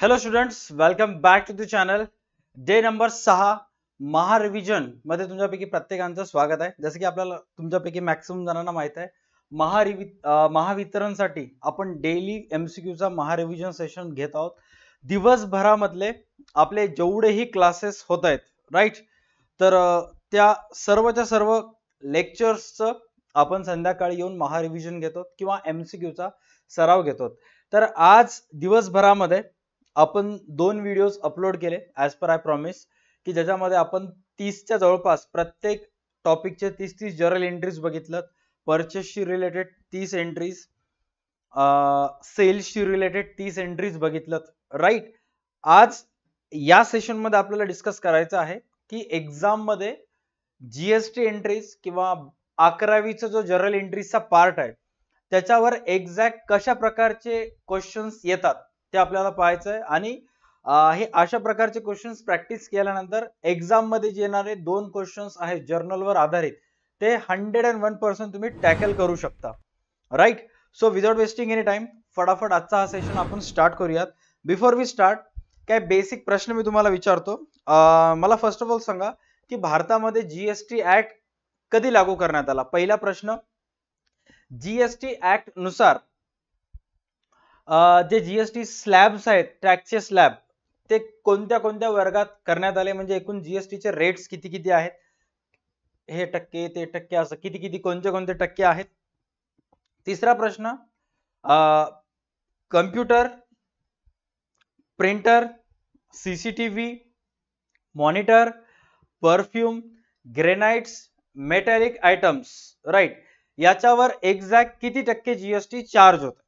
Hello students welcome back to the channel day number सहा महारिव्हिजन मध्ये तुमच्यापैकी प्रत्येकांचं स्वागत आहे जसं की आपल्याला तुमच्यापैकी मॅक्सिमम जणांना माहित आहे महारिवि महावितरणसाठी आपण डेली एम एमसीक्यूचा महारिव्हिजन सेशन घेत आहोत दिवसभरामधले आपले जेवढेही क्लासेस होत आहेत राईट तर त्या सर्वच्या सर्व लेक्चर्सचं आपण संध्याकाळी येऊन महारिव्हिजन घेतो किंवा क्यूचा सराव घेतो तर आज दिवसभरामध्ये आपण दोन व्हिडिओज अपलोड केले ॲज पर आय प्रॉमिस की ज्याच्यामध्ये आपण तीसच्या जवळपास प्रत्येक टॉपिकचे तीस तीस जर्नल एंट्रीज बघितलं परचेसशी रिलेटेड तीस एंट्रीज सेल्सशी रिलेटेड तीस एंट्रीज बघितलं राईट आज या सेशनमध्ये आपल्याला डिस्कस करायचं आहे की एक्झाममध्ये जीएसटी एंट्रीज किंवा अकरावीचा जो जर्नल एंट्रीजचा पार्ट आहे त्याच्यावर एक्झॅक्ट कशा प्रकारचे क्वेश्चन्स येतात ते आपल्याला पाहायचं आहे आणि हे अशा प्रकारचे क्वेश्चन्स प्रॅक्टिस केल्यानंतर एक्झाममध्ये जे येणारे दोन क्वेश्चन्स आहेत जर्नलवर आधारित ते हंड्रेड अँड वन पर्सेंट तुम्ही टॅकल करू शकता right so without wasting any time फटाफट आजचा हा सेशन आपण स्टार्ट करूयात बिफोर वी स्टार्ट काय बेसिक प्रश्न मी तुम्हाला विचारतो मला फर्स्ट ऑफ ऑल सांगा की भारतामध्ये जीएसटी ऍक्ट कधी लागू करण्यात आला पहिला प्रश्न जीएसटी ऍक्ट नुसार जे जीएसटी स्लॅब्स आहेत टॅक्सचे स्लॅब ते कोणत्या कोणत्या वर्गात करण्यात आले म्हणजे एकूण जीएसटीचे रेट्स किती किती आहेत हे टक्के ते टक्के असं किती किती कोणते कोणते टक्के आहेत तिसरा प्रश्न computer printer CCTV monitor perfume granites metallic items right याच्यावर एक्झॅक्ट किती टक्के जीएसटी चार्ज होतं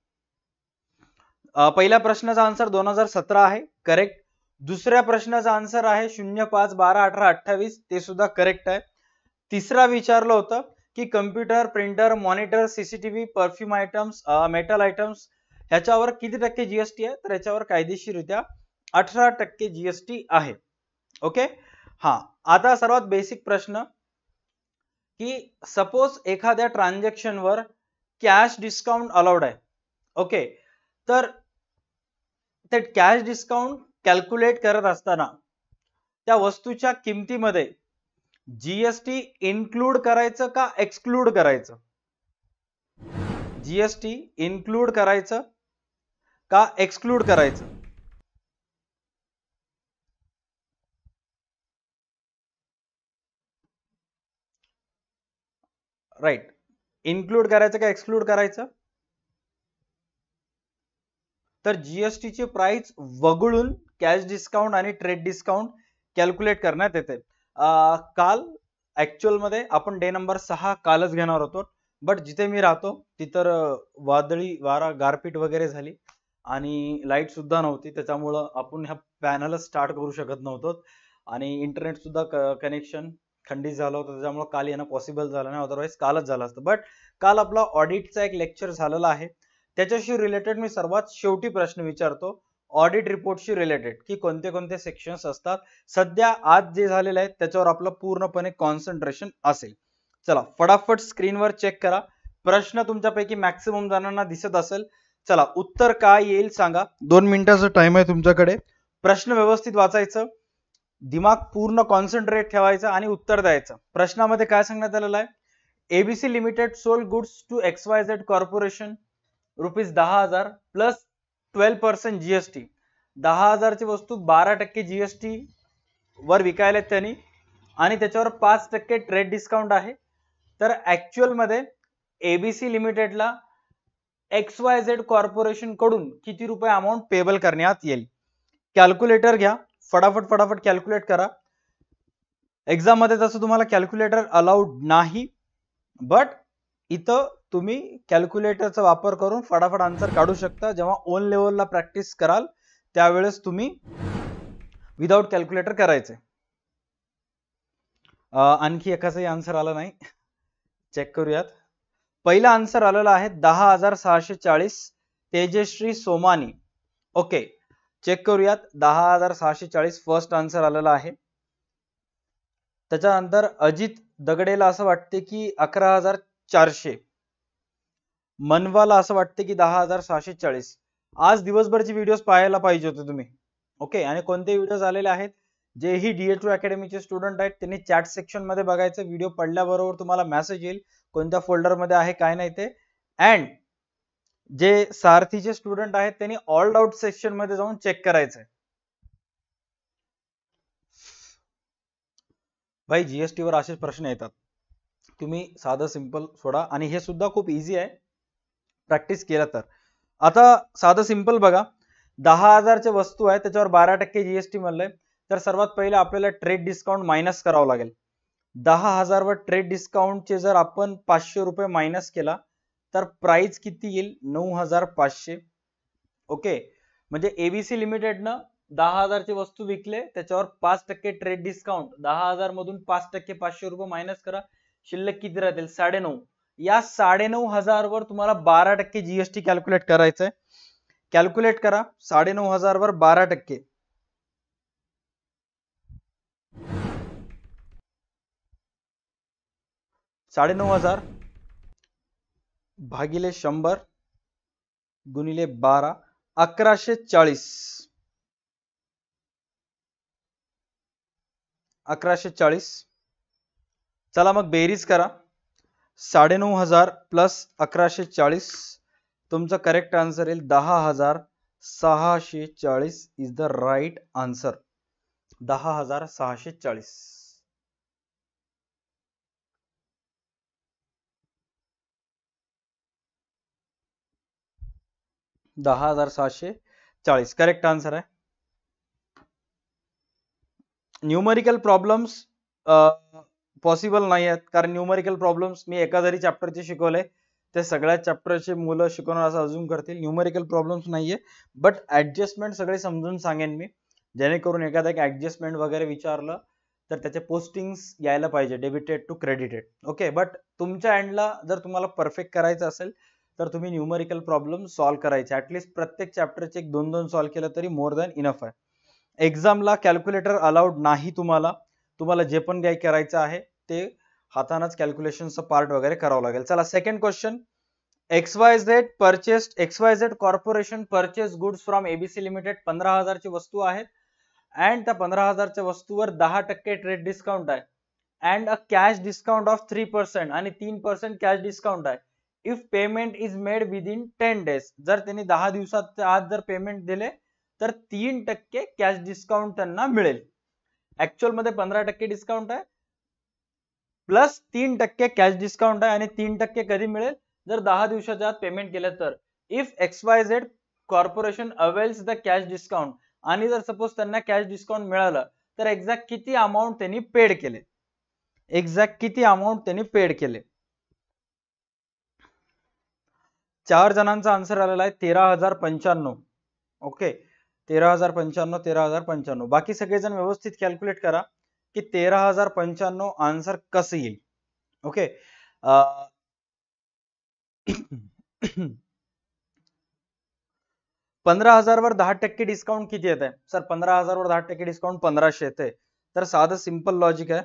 पहिल्या प्रश्नाचा आन्सर दोन हजार सतरा आहे करेक्ट दुसऱ्या प्रश्नाचा आन्सर आहे शून्य पाच बारा अठरा अठ्ठावीस ते सुद्धा करेक्ट आहे तिसरा विचारलं होतं की computer printer monitor CCTV perfume items metal items ह्याच्यावर किती टक्के जीएसटी आहे तर याच्यावर कायदेशीररित्या अठरा टक्के जीएसटी आहे ओके हा आता सर्वात बेसिक प्रश्न की सपोज एखाद्या ट्रान्झॅक्शनवर कॅश डिस्काउंट अलाउड आहे ओके तर ते कॅश डिस्काउंट कॅल्क्युलेट करत असताना त्या वस्तूच्या किमतीमध्ये जीएसटी इन्क्लूड करायचं का एक्सक्लूड करायचं जीएसटी इन्क्लूड करायचं का एक्सक्लूड करायचं राईट इन्क्लूड करायचं का एक्सक्लूड करायचं तर जीएसटीची प्राइस वगळून कॅश डिस्काउंट आणि ट्रेड डिस्काउंट कॅल्क्युलेट करण्यात येते काल मध्ये आपण डे नंबर सहा कालच घेणार होतो बट जिथे मी राहतो तिथं वादळी वारा गारपीट वगैरे झाली आणि लाईट सुद्धा नव्हती त्याच्यामुळं आपण ह्या पॅनल स्टार्ट करू शकत नव्हतो आणि इंटरनेट सुद्धा कनेक्शन खंडित झालं होतं त्याच्यामुळे काल येणं पॉसिबल झालं नाही अदरवाईज कालच झालं असतं बट काल आपला ऑडिटचा एक लेक्चर झालेला आहे त्याच्याशी रिलेटेड मी सर्वात शेवटी प्रश्न विचारतो ऑडिट रिपोर्टशी रिलेटेड की कोणते कोणते सेक्शन्स असतात सध्या आज जे झालेलं आहे त्याच्यावर आपलं पूर्णपणे कॉन्सन्ट्रेशन असेल चला फटाफट स्क्रीनवर चेक करा प्रश्न तुमच्यापैकी मॅक्सिमम जणांना दिसत असेल चला उत्तर काय येईल सांगा दोन मिनिटाचा टाइम आहे तुमच्याकडे प्रश्न व्यवस्थित वाचायचं दिमाग पूर्ण कॉन्सन्ट्रेट ठेवायचं आणि उत्तर द्यायचं प्रश्नामध्ये काय सांगण्यात आलेलं आहे ABC limited sold goods to X Y Z corporation rupees दहा हजार प्लस ट्वेल्व पर्सेंट जीएसटी दहा हजारची वस्तू बारा टक्के जीएसटी वर विकायला त्यांनी आणि त्याच्यावर पाच टक्के ट्रेड डिस्काउंट आहे तर मध्ये एबीसी लिमिटेडला एक्स वाय झेड कॉर्पोरेशन कडून किती रुपये अमाऊंट पेबल करण्यात येईल कॅल्क्युलेटर घ्या फटाफट फटाफट कॅल्क्युलेट करा एक्झाममध्ये तसं तुम्हाला कॅल्क्युलेटर अलाउड नाही बट इथं तुम्ही कॅल्क्युलेटरचा वापर करून फटाफट आन्सर काढू शकता जेव्हा ओन लेवलला प्रॅक्टिस कराल त्यावेळेस तुम्ही विदाउट कॅल्क्युलेटर करायचे आणखी एकाचाही आन्सर आला नाही चेक करूयात पहिला आन्सर आलेला आहे दहा हजार सहाशे चाळीस तेजश्री सोमानी ओके चेक करूयात दहा हजार सहाशे चाळीस फर्स्ट आन्सर आलेला आहे त्याच्यानंतर अजित दगडेला असं वाटते की अकरा हजार चारशे मनवाला असं वाटतं की दहा हजार सहाशे चाळीस आज दिवसभरचे व्हिडिओज पाहायला पाहिजे होते तुम्ही ओके आणि कोणते व्हिडिओज आलेले आहेत जेही डीए टू अकॅडमीचे स्टुडंट आहेत त्यांनी चॅट सेक्शन मध्ये बघायचं व्हिडिओ पडल्याबरोबर तुम्हाला मेसेज येईल कोणत्या फोल्डरमध्ये आहे काय नाही ते अँड जे सारथीचे स्टुडंट आहेत त्यांनी ऑल आउट सेक्शन मध्ये जाऊन चेक करायचंय भाई जीएसटी वर असेच प्रश्न येतात तुम्ही साधं सिंपल सोडा आणि हे सुद्धा खूप इझी आहे प्रॅक्टिस केला तर आता साधं सिंपल बघा दहा हजारच्या वस्तू आहे त्याच्यावर बारा टक्के जीएसटी म्हणलंय तर सर्वात पहिले आपल्याला ट्रेड डिस्काउंट मायनस करावं लागेल दहा हजारवर ट्रेड डिस्काउंटचे जर आपण पाचशे रुपये मायनस केला तर प्राइस किती येईल नऊ हजार पाचशे ओके म्हणजे एबीसी लिमिटेडनं दहा हजारचे वस्तू विकले त्याच्यावर पाच टक्के ट्रेड डिस्काउंट दहा हजार मधून पाच टक्के पाचशे रुपये मायनस करा शिल्लक किती राहतील नऊ या साडेनऊ वर तुम्हाला बारा टक्के जीएसटी कॅल्क्युलेट करायचंय कॅल्क्युलेट करा साडेनऊ वर बारा टक्के साडेनऊ हजार भागिले शंभर गुणिले बारा अकराशे चाळीस अकराशे चाळीस चला मग बेरीज करा साडेनऊ हजार प्लस अकराशे चाळीस तुमचं करेक्ट आन्सर येईल दहा हजार सहाशे चाळीस इज द राईट आन्सर दहा हजार सहाशे चाळीस दहा हजार सहाशे चाळीस करेक्ट आन्सर आहे न्यूमरिकल प्रॉब्लेम्स पॉसिबल नाही आहेत कारण न्यूमरिकल प्रॉब्लेम्स मी एका जरी चॅप्टरचे शिकवले ते सगळ्या चॅप्टरचे मुलं शिकवणार असं अजून करतील न्यूमरिकल प्रॉब्लेम्स नाहीये बट ऍडजस्टमेंट सगळे समजून सांगेन मी जेणेकरून एखादा एक ऍडजस्टमेंट वगैरे विचारलं तर त्याचे पोस्टिंग्स यायला पाहिजे debited to credited okay but तुमच्या एंडला जर तुम्हाला परफेक्ट करायचं असेल तर तुम्ही न्यूमरिकल प्रॉब्लेम सॉल्व्ह करायचे ॲटलिस्ट प्रत्येक चॅप्टरचे एक दोन दोन सॉल्व्ह केलं तरी मोर दॅन इनफ आहे एक्झामला कॅल्क्युलेटर अलाउड नाही तुम्हाला तुम्हाला जे पण काही करायचं आहे ते हातानच कॅल्क्युलेशनचं पार्ट वगैरे करावं लागेल चला second question X Y Z purchased X Y Z corporation purchase goods from ABC limited पंधरा हजारची वस्तू आहेत अँड त्या पंधरा हजारच्या वस्तूवर दहा टक्के ट्रेड डिस्काउंट आहे and a cash discount of three percent आणि तीन पर्सेंट कॅश डिस्काउंट आहे if payment is made within ten days जर त्यांनी दहा दिवसात आज जर पेमेंट दिले तर तीन टक्के कॅश डिस्काउंट त्यांना मिळेल ऍक्च्युअल मध्ये पंधरा टक्के डिस्काउंट आहे प्लस तीन टक्के कॅश डिस्काउंट आहे आणि तीन टक्के कधी मिळेल जर दहा दिवसाच्या आत पेमेंट केलं तर if X Y Z corporation avails the cash discount आणि जर सपोज त्यांना कॅश डिस्काउंट मिळालं तर एक्झॅक्ट किती अमाऊंट त्यांनी पेड केले एक्झॅक्ट किती अमाऊंट त्यांनी पेड केले चार जणांचा आन्सर आलेला आहे तेरा हजार पंच्याण्णव ओके तेरा हजार पंच्याण्णव तेरा हजार पंच्याण्णव व्यवस्थित कैलक्युलेट करा कि तेरा हजार पंच्याण्णव आन्सर कसं येईल ओके पंधरा हजारवर दहा टक्के डिस्काउंट किती येत आहे सर पंधरा हजारवर दहा टक्के डिस्काउंट पंद्रह येते सिंपल लॉजिक है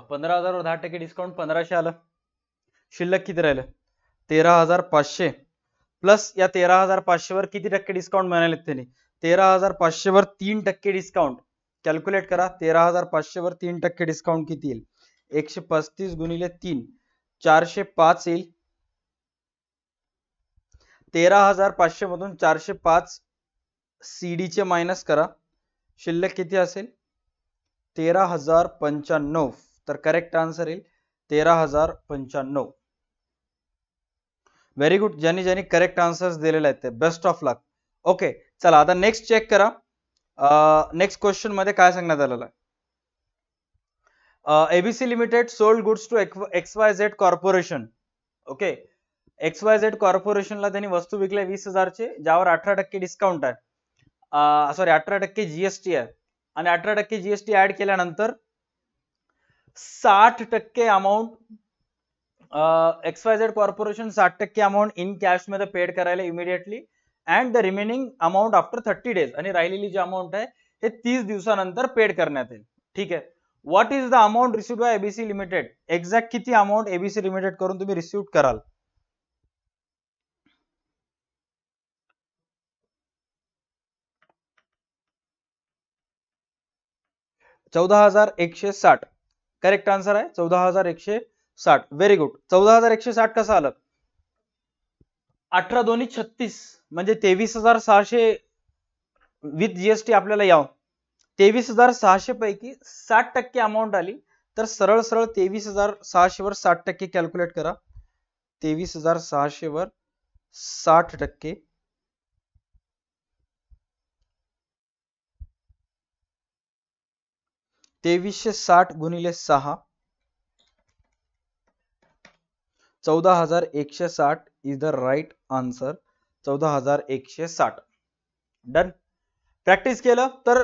पंधरा हजारवर दहा टक्के डिस्काउंट पंधराशे आलं शिल्लक किती राहिलं तेरा हजार पाचशे प्लस या तेरा हजार पाचशेवर किती टक्के डिस्काउंट म्हणाले त्यांनी तेरा हजार पाचशेवर तीन टक्के डिस्काउंट कॅल्क्युलेट करा तेरा हजार पाचशेवर तीन टक्के डिस्काउंट किती येईल एकशे पस्तीस गुणिले तीन चारशे पाच येईल तेरा हजार पाचशे मधून चारशे पाच सी डीचे मायनस करा शिल्लक किती असेल तेरा हजार पंच्याण्णव तर करेक्ट आन्सर येईल तेरा हजार पंच्याण्णव व्हेरी गुड ज्यांनी ज्यांनी करेक्ट आन्सर्स दिलेले आहेत ते बेस्ट ऑफ लक ओके चला आता नेक्स्ट चेक करा नेक्स्ट क्वेश्चन मध्ये काय सांगण्यात आलेलं आहे ABC limited sold goods to X Y Z corporation okay X Y Z कॉर्पोरेशनला त्यांनी वस्तू विकल्या वीस हजारचे ज्यावर अठरा टक्के डिस्काउंट आहे सॉरी अठरा टक्के जीएसटी आहे आणि अठरा टक्के जीएसटी ऍड केल्यानंतर साठ टक्के अमाऊंट एक्सवायझेड कॉर्पोरेशन साठ टक्के अमाऊंट इन मध्ये पेड करायला immediately and the remaining amount after thirty days आणि राहिलेली जी अमाऊंट आहे हे तीस दिवसानंतर पेड करण्यात येईल ठीक आहे what is the amount receive by ABC limited exact किती अमाऊंट एबीसी लिमिटेड करून तुम्ही रिसिव्ह कराल चौदा हजार एकशे साठ करेक्ट आन्सर आहे चौदा हजार एकशे साठ व्हेरी गुड चौदा हजार एकशे साठ कसं आलं अठरा दोन्ही छत्तीस म्हणजे तेवीस हजार सहाशे विथ जीएसटी आपल्याला यावं तेवीस हजार सहाशे पैकी साठ टक्के अमाऊंट आली तर सरळ सरळ तेवीस हजार सहाशे वर साठ टक्के कॅल्क्युलेट करा तेवीस हजार सहाशे वर साठ टक्के तेवीसशे साठ गुणिले सहा चौदा हजार एकशे साठ इज द राईट आन्सर चौदा हजार एकशे साठ डन प्रॅक्टिस केलं तर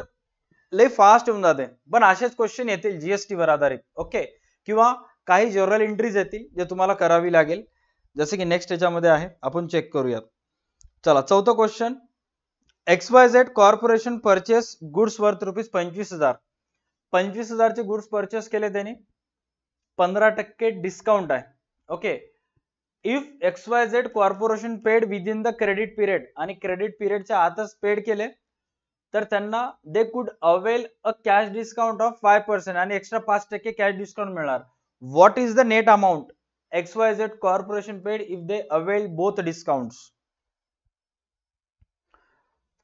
लय फास्ट होऊन जाते पण असेच क्वेश्चन येतील वर आधारित ओके किंवा काही जनरल एंट्रीज येतील जे तुम्हाला करावी लागेल जसे की नेक्स्ट याच्यामध्ये आहे आपण चेक करूयात चला चौथं question X Y Z corporation purchase goods worth rupees पंचवीस हजार पंचवीस हजारचे गुड्स परचेस केले त्यांनी पंधरा टक्के डिस्काउंट आहे okay if X Y Z corporation paid within the credit period आणि क्रेडिट पिरियडच्या आतच पेड केले तर त्यांना they could avail a cash discount of five percent आणि एक्स्ट्रा पाच टक्के कॅश डिस्काउंट मिळणार what is the net amount X Y Z corporation paid if they avail both discounts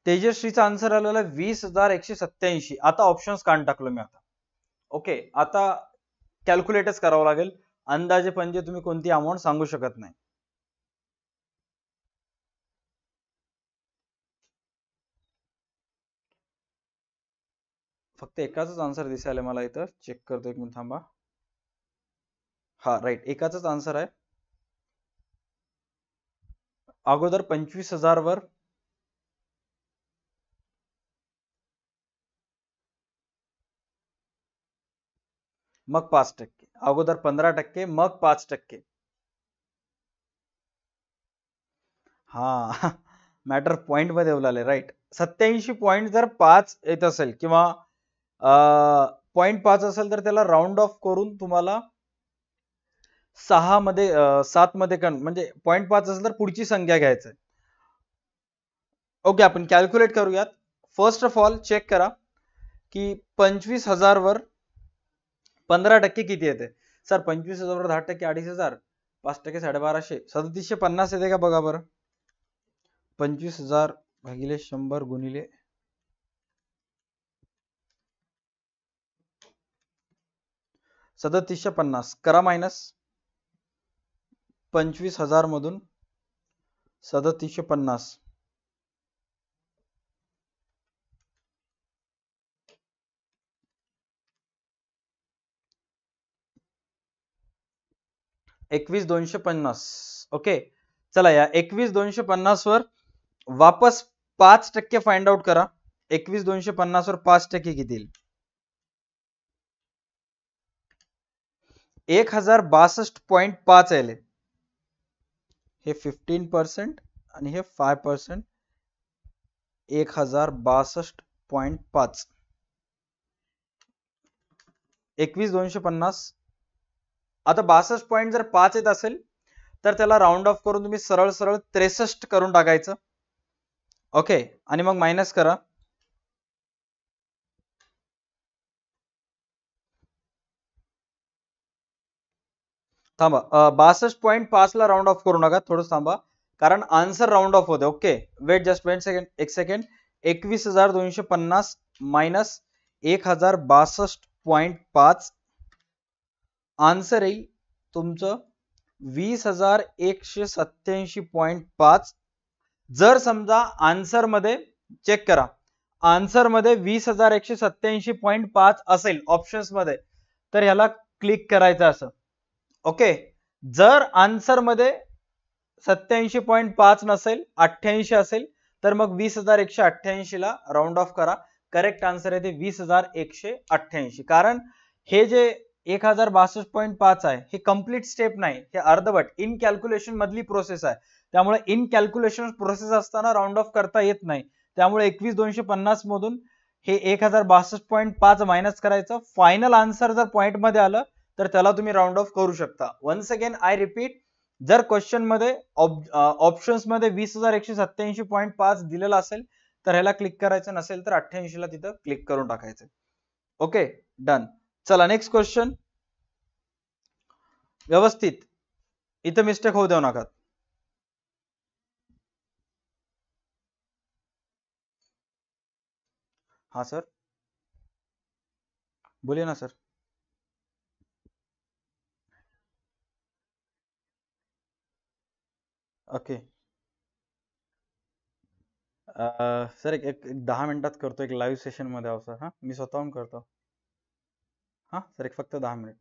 तेजश्रीचा आन्सर आलेला आहे वीस हजार एकशे सत्याऐंशी आता ऑप्शन्स काढून टाकलो मी आता ओके आता कॅल्क्युलेटच करावं लागेल अंदाजे पंजे तुम्ही कोणती अमाऊंट सांगू शकत नाही फक्त एकाच आन्सर दिसायला मला इथं चेक करतो एक मिनिट थांबा हा राईट एकाच आन्सर आहे अगोदर पंचवीस हजार वर मग पाच टक्के अगोदर पंधरा टक्के मग पाच टक्के हा मॅटर पॉइंट मध्ये उलाले राईट सत्याऐंशी पॉइंट जर पाच येत असेल किंवा पॉइंट पाच असेल तर त्याला राऊंड ऑफ करून तुम्हाला सहा मध्ये सात मध्ये कन म्हणजे पॉइंट पाच असेल तर पुढची संख्या घ्यायचं ओके आपण कॅल्क्युलेट करूयात फर्स्ट ऑफ ऑल चेक करा की पंचवीस हजार वर पंधरा टक्के किती येते सर पंचवीस हजार दहा टक्के अडीच हजार पाच टक्के साडेबाराशे सदतीसशे पन्नास येते का बघा बरं पंचवीस हजार भागिले शंभर गुणिले सदतीसशे पन्नास करा मायनस पंचवीस हजार मधून सदतीसशे पन्नास एकवीस दोनशे पन्नास ओके चला या एकवीस दोनशे पन्नास वर वापस पाच टक्के फाइंड आउट करा एकवीस दोनशे पन्नास वर पाच टक्के किती एक हजार बासष्ट पॉइंट पाच आले हे फिफ्टीन पर्सेंट आणि हे फाय पर्सेंट एक हजार बासष्ट पॉइंट पाच एकवीस दोनशे पन्नास आता बासष्ट पॉईंट जर पाच येत असेल तर त्याला राऊंड ऑफ करून तुम्ही सरळ सरळ त्रेसष्ट करून टाकायचं ओके आणि मग मायनस करा थांबा बासष्ट पॉईंट ला राऊंड ऑफ करू नका थोडं थांबा कारण आन्सर राऊंड ऑफ होते okay wait just wait second एक सेकंड एकवीस हजार दोनशे पन्नास मायनस एक हजार बासष्ट पॉईंट पाच आन्सर येईल तुमचं वीस हजार एकशे सत्याऐंशी पॉईंट पाच जर समजा आन्सर मध्ये चेक करा आन्सरमध्ये वीस हजार एकशे सत्याऐंशी पॉईंट पाच असेल ऑप्शन्स मध्ये तर ह्याला क्लिक करायचं असं ओके जर आन्सरमध्ये सत्याऐंशी पॉईंट पाच नसेल अठ्ठ्याऐंशी असेल तर मग वीस हजार एकशे अठ्ठ्याऐंशीला राऊंड ऑफ करा करेक्ट आन्सर आहे ते वीस हजार एकशे अठ्ठ्याऐंशी कारण हे जे एक हजार बासष्ट पॉईंट पाच आहे हे कम्प्लीट स्टेप नाही हे अर्धवट इन कॅल्क्युलेशन मधली प्रोसेस आहे त्यामुळे इन कॅल्क्युलेशन प्रोसेस असताना राऊंड ऑफ करता येत नाही त्यामुळे एकवीस दोनशे पन्नास मधून हे एक हजार बासष्ट पॉईंट पाच मायनस करायचं फायनल आन्सर जर पॉईंट मध्ये आलं तर त्याला तुम्ही राऊंड ऑफ करू शकता वन्स अगेन आय रिपीट जर क्वेश्चन मध्ये ऑप्शन्स मध्ये वीस हजार एकशे सत्याऐंशी पॉईंट पाच दिलेला असेल तर ह्याला क्लिक करायचं नसेल तर अठ्ठ्याऐंशी ला तिथं क्लिक करून टाकायचं ओके डन चला नेक्स्ट क्वेश्चन व्यवस्थित इथं मिस्टेक होऊ देऊ नका हा सर बोलिये ना सर ओके सर एक दहा मिनिटात करतो एक लाईव्ह सेशन मध्ये आहो सर हां मी स्वतःहून करतो हां सर एक फक्त दहा मिनिट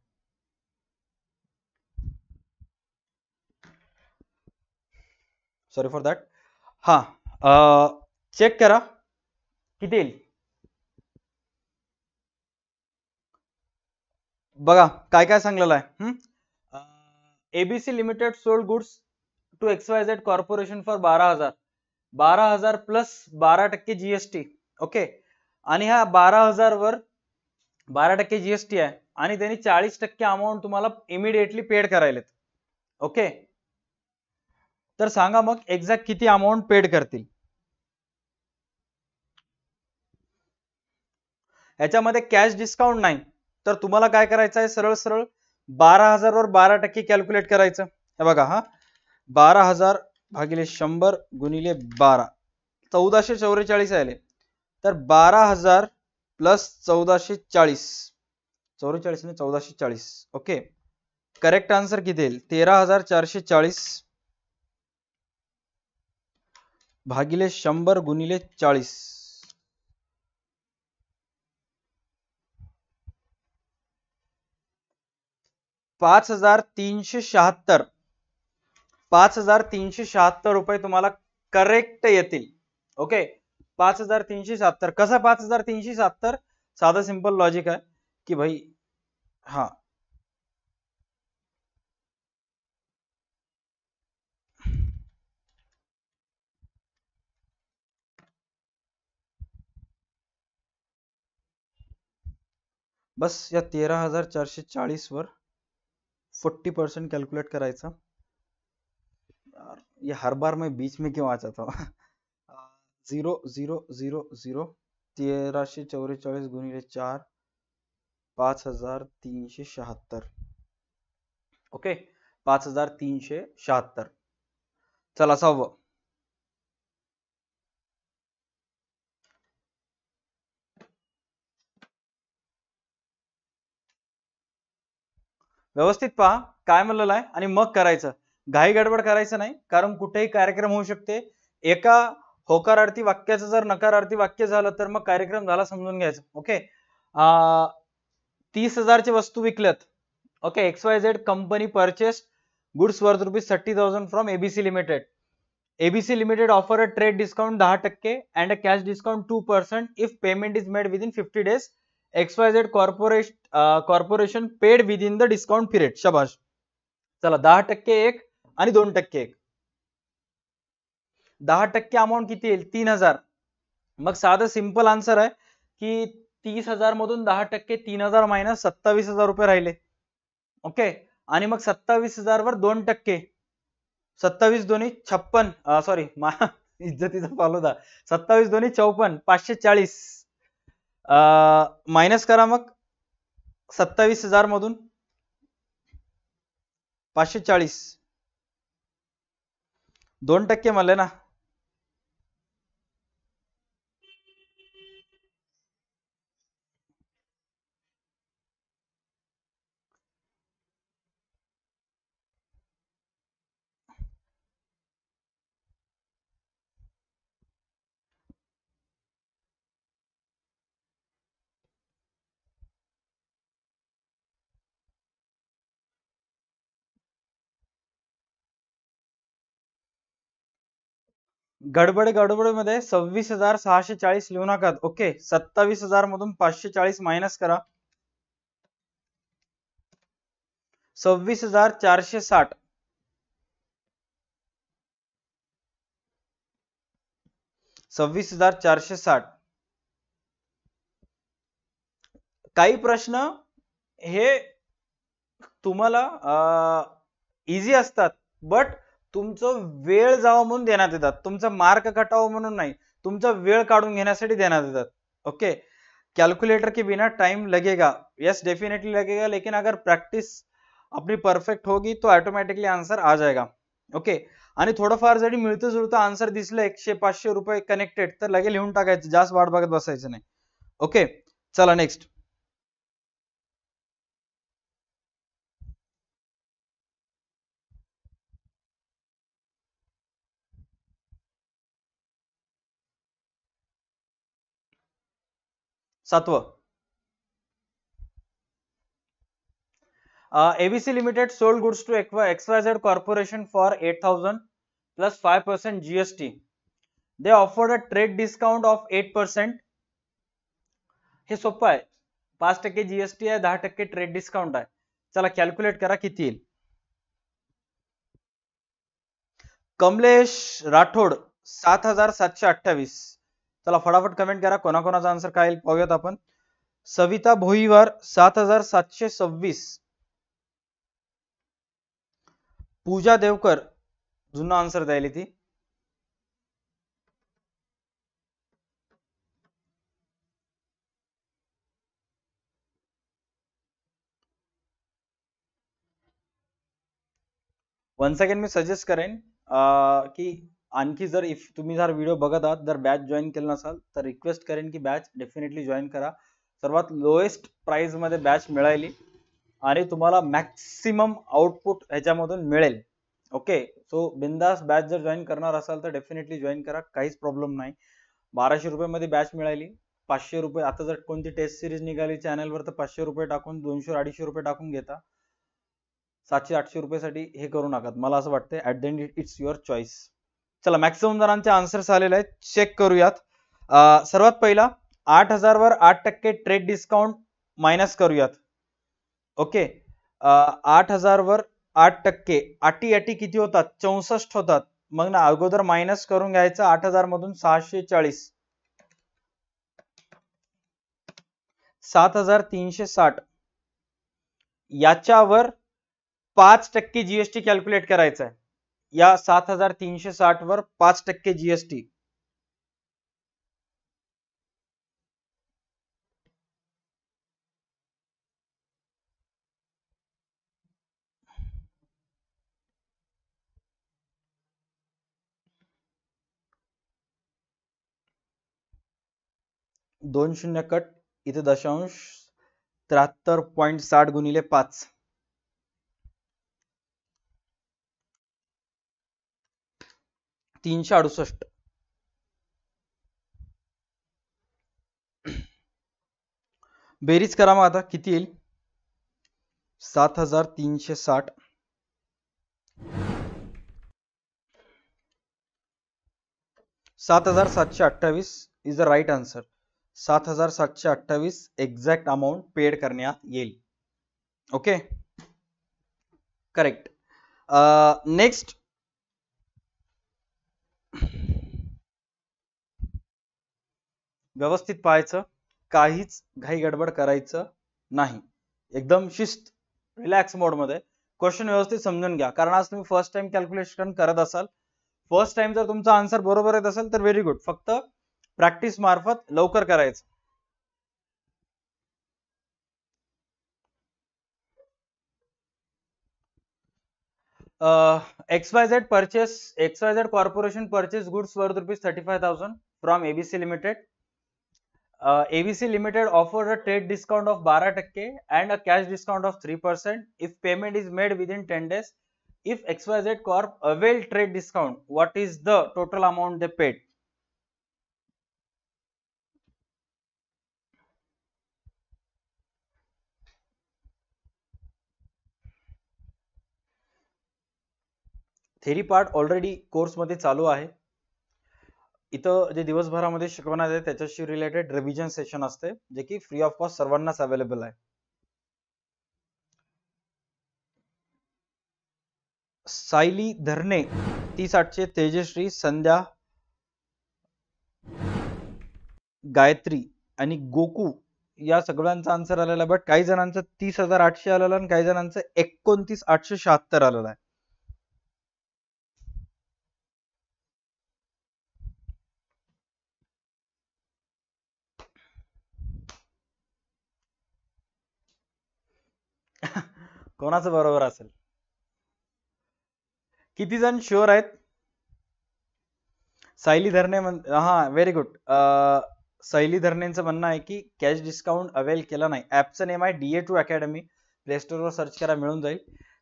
सॉरी फॉर दॅट हां चेक करा किती येईल बघा काय काय सांगलेलं आहे ABC limited sold goods to Y Z corporation for बारा हजार बारा हजार प्लस बारा टक्के जीएसटी ओके आणि ह्या बारा हजार वर बारा टक्के जीएसटी आहे आणि त्यांनी चाळीस टक्के अमाऊंट तुम्हाला इमिडिएटली पेड करायलेत ओके तर सांगा मग एक्झॅक्ट किती अमाऊंट पेड करतील याच्यामध्ये कॅश डिस्काउंट नाही तर तुम्हाला काय करायचं आहे सरळ सरळ बारा हजार वर बारा टक्के कॅल्क्युलेट करायचं हे बघा हा बारा हजार भागिले शंभर गुणिले बारा चौदाशे चौवेचाळीस आले तर बारा हजार प्लस चौदाशे चाळीस चौवेचाळीस आणि चौदाशे चाळीस ओके करेक्ट आन्सर किती येईल तेरा हजार चारशे चाळीस भागिले शंभर गुणिले चाळीस पाच हजार तीनशे शहात्तर पाच हजार तीनशे शहात्तर रुपये तुम्हाला करेक्ट येतील ओके पांच हजार कसा पांच हजार साधा सिंपल लॉजिक है कि भाई हाँ बस या तेरह हजार चारशे वर फोर्टी पर्सेंट कैलकुलेट करायचं ये हर बार मैं बीच में क्यों आ जाता हूँ झिरो झिरो झिरो झिरो तेराशे चौवेचाळीस गुणिले चार पाच हजार तीनशे शहात्तर ओके पाच हजार तीनशे शहात्तर चला सहावं व्यवस्थित पहा काय म्हणलेलं आहे आणि मग करायचं घाई गडबड करायचं नाही कारण कुठेही कार्यक्रम होऊ शकते एका होकारार्थी वाक्याचं जर नकारार्थी वाक्य झालं तर मग कार्यक्रम झाला समजून घ्यायचं ओके तीस तीस हजारचे वस्तू विकल्यात okay X Y Z company purchase goods worth rupees thirty thousand from ABC limited ABC limited offer a trade discount दहा टक्के and a cash discount two percent if payment is made within fifty days X Y Z corporation corporation paid within the discount period शबाश चला दहा टक्के एक आणि दोन टक्के एक दहा टक्के अमाऊंट किती येईल तीन हजार मग साधं सिम्पल आन्सर आहे की तीस हजार मधून दहा टक्के तीन हजार मायनस सत्तावीस हजार रुपये राहिले ओके आणि मग सत्तावीस हजार वर दोन टक्के सत्तावीस दोन्ही छप्पन सॉरी मा इज्जतीचा फॉलो होता सत्तावीस दोन्ही चौपन्न पाचशे चाळीस मायनस करा मग सत्तावीस हजार मधून पाचशे चाळीस दोन टक्के म्हणले ना गडबड गडबडमध्ये सव्वीस हजार सहाशे चाळीस लिहू नका ओके सत्तावीस हजार मधून पाचशे चाळीस मायनस करा सव्वीस हजार चारशे साठ सव्वीस हजार चारशे साठ काही प्रश्न हे तुम्हाला इझी असतात बट तुमचं वेळ जावं म्हणून देण्यात येतात तुमचा मार्क घटावं म्हणून नाही तुमचा वेळ काढून घेण्यासाठी देण्यात येतात ओके कॅल्क्युलेटर के बिना टाइम लगेगा यस डेफिनेटली लगेगा लेकिन अगर प्रॅक्टिस आपली परफेक्ट होगी तो ऑटोमॅटिकली आन्सर आ जाएगा ओके आणि थोडंफार जरी मिळतं जुळतं आन्सर दिसलं एकशे पाचशे रुपये कनेक्टेड तर लगेच लिहून टाकायचं जास्त वाट बघत बसायचं नाही ओके चला नेक्स्ट सत्व ABC limited sold goods to XYZ corporation for 8000 plus 5% GST. They offered a trade discount of 8%. हे सोप है पांच टक्के जीएसटी है दह टक्के ट्रेड डिस्काउंट है चला कैलक्युलेट करा कि कमलेश राठौड़ सात हजार सातशे अठावी चला फटाफट कमेंट करा कोणाकोणाचा आन्सर काय येईल पाहूयात आपण सविता भोईवार सात हजार सातशे सव्वीस पूजा देवकर जुना आन्सर द्यायला ती वन सेकंड मी सजेस्ट करेन की आणखी जर इफ तुम्ही जर व्हिडिओ बघत आहात जर बॅच जॉईन केलं नसाल तर रिक्वेस्ट करेन की बॅच डेफिनेटली जॉईन करा सर्वात लोएस्ट प्राईजमध्ये बॅच मिळाली आणि तुम्हाला मॅक्सिमम आउटपुट ह्याच्यामधून मिळेल ओके सो बिंदास बॅच जर जॉईन करणार असाल तर डेफिनेटली जॉईन करा काहीच प्रॉब्लेम नाही बाराशे रुपयामध्ये बॅच मिळाली पाचशे रुपये आता जर कोणती टेस्ट सिरीज निघाली चॅनलवर तर पाचशे रुपये टाकून दोनशे अडीचशे रुपये टाकून घेता सातशे आठशे रुपयासाठी हे करू नका मला असं वाटतं at the end it's your choice चला मॅक्सिमम जणांचे आन्सर्स आलेले आहेत चेक करूयात सर्वात पहिला आठ हजार वर आठ टक्के ट्रेड डिस्काउंट मायनस करूयात ओके आठ हजार वर आठ टक्के आटी अटी किती होतात चौसष्ट होतात मग ना अगोदर मायनस करून घ्यायचं आठ हजार मधून सहाशे चाळीस सात हजार तीनशे साठ याच्यावर पाच टक्के जीएसटी कॅल्क्युलेट करायचं आहे या सात हजार तीनशे साठ वर पाच टक्के जीएसटी दोन शून्य कट इथे दशांश त्र्याहत्तर पॉईंट साठ गुणिले पाच तीनशे अडुसष्ट बेरीज करा मग आता किती येईल सात हजार तीनशे साठ सात हजार सातशे अठ्ठावीस इज द राईट आन्सर सात हजार सातशे अठ्ठावीस एक्झॅक्ट अमाऊंट पेड करण्यात येईल ओके करेक्ट नेक्स्ट व्यवस्थित पाहायचं काहीच घाई गडबड करायचं नाही एकदम शिस्त रिलॅक्स मोडमध्ये क्वेश्चन व्यवस्थित समजून घ्या कारण आज तुम्ही फर्स्ट टाइम कॅल्क्युलेशन करत असाल फर्स्ट टाइम जर तुमचा आन्सर बरोबर येत असेल तर व्हेरी गुड फक्त प्रॅक्टिस मार्फत लवकर करायचं Uh, XYZ purchase XYZ Corporation purchase goods worth rupees 35,000 from ABC Limited. Uh, ABC Limited offer a trade discount of 12% and a cash discount of 3% if payment is made within 10 days. If XYZ Corp avail trade discount, what is the total amount they paid? Theory part already कोर्समध्ये चालू आहे इथं जे दिवसभरामध्ये शिकवण्यात आहे त्याच्याशी related revision session असते जे की फ्री ऑफ कॉस्ट सर्वांनाच अवेलेबल आहे सायली धरणे तीस आठशे तेजश्री संध्या गायत्री आणि गोकू या सगळ्यांचा आन्सर आलेला बट काही जणांचं तीस हजार आठशे आलेला आणि काही जणांचं एकोणतीस आठशे शहात्तर आलेला आहे कोणाचं बरोबर असेल किती जण शुअर आहेत सायली धरणे म्हण हा व्हेरी गुड सायली धरणेंचं म्हणणं आहे की कॅश डिस्काउंट अवेल केला नाही ॲपचं नेम आहे डी ए टू अकॅडमी स्टोरवर सर्च करा मिळून जाईल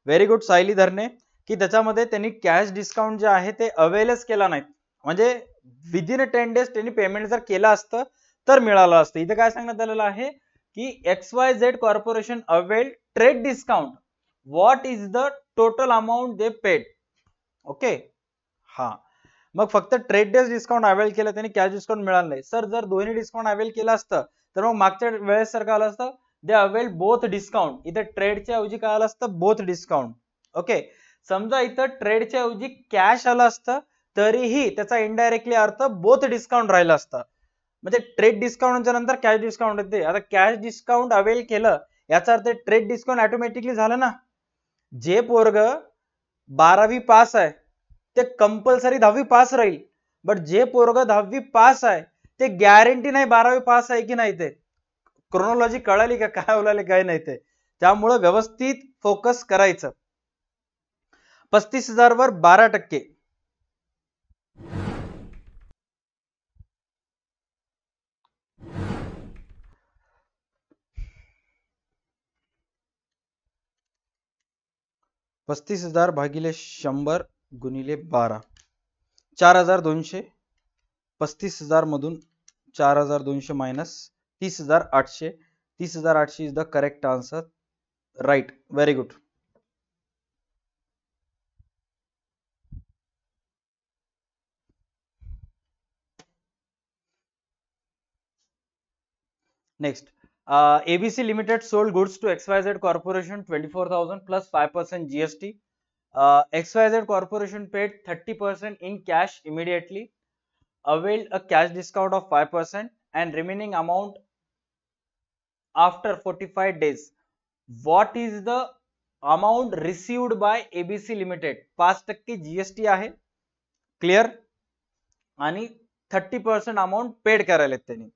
व्हेरी गुड सायली धरणे की त्याच्यामध्ये त्यांनी कॅश डिस्काउंट जे आहे ते अवेलच केला नाही म्हणजे विदिन टेन डेज त्यांनी पेमेंट जर केलं असतं तर मिळालं असतं इथं काय सांगण्यात आलेलं आहे की X Y Z corporation avail trade discount what is the total amount they paid okay हा मग फक्त ट्रेड डेज डिस्काउंट अवेल केलं त्यांनी कॅश डिस्काउंट मिळालं नाही सर जर दोन्ही डिस्काउंट अवेल केलं असतं तर मग मागच्या वेळेस सर काय आलं असतं दे अवेल बोथ डिस्काउंट इथे ट्रेडच्या ऐवजी काय आलं असतं बोथ डिस्काउंट ओके समजा इथं ट्रेडच्या ऐवजी कॅश आलं असतं तरीही त्याचा इनडायरेक्टली अर्थ बोथ डिस्काउंट राहिला असतं म्हणजे ट्रेड डिस्काउंटच्या नंतर कॅश डिस्काउंट येते आता कॅश डिस्काउंट अवेल केलं याचा अर्थ ट्रेड डिस्काउंट ऑटोमॅटिकली झालं ना जे पोरग बारावी पास आहे ते कंपल्सरी दहावी पास राहील बट जे पोरग दहावी पास आहे ते गॅरंटी नाही बारावी पास आहे की नाही ते क्रोनॉलॉजी कळाली का काय उलाले काय नाही ते त्यामुळं व्यवस्थित फोकस करायचं पस्तीस हजार वर बारा टक्के पस्तीस हजार भागिले शंभर गुणिले बारा चार हजार दोनशे पस्तीस मधून चार हजार दोनशे मायनस तीस हजार आठशे तीस हजार आठशे is the correct answer right very good next Uh, ABC Limited sold goods to XYZ Corporation 24,000 plus 5% GST. Uh, XYZ Corporation paid 30% in cash immediately, availed a cash discount of 5% and remaining amount after 45 days. What is the amount received by ABC Limited? 5 टक्के GST आहे, Clear. आणि 30% percent amount paid करायला त्यांनी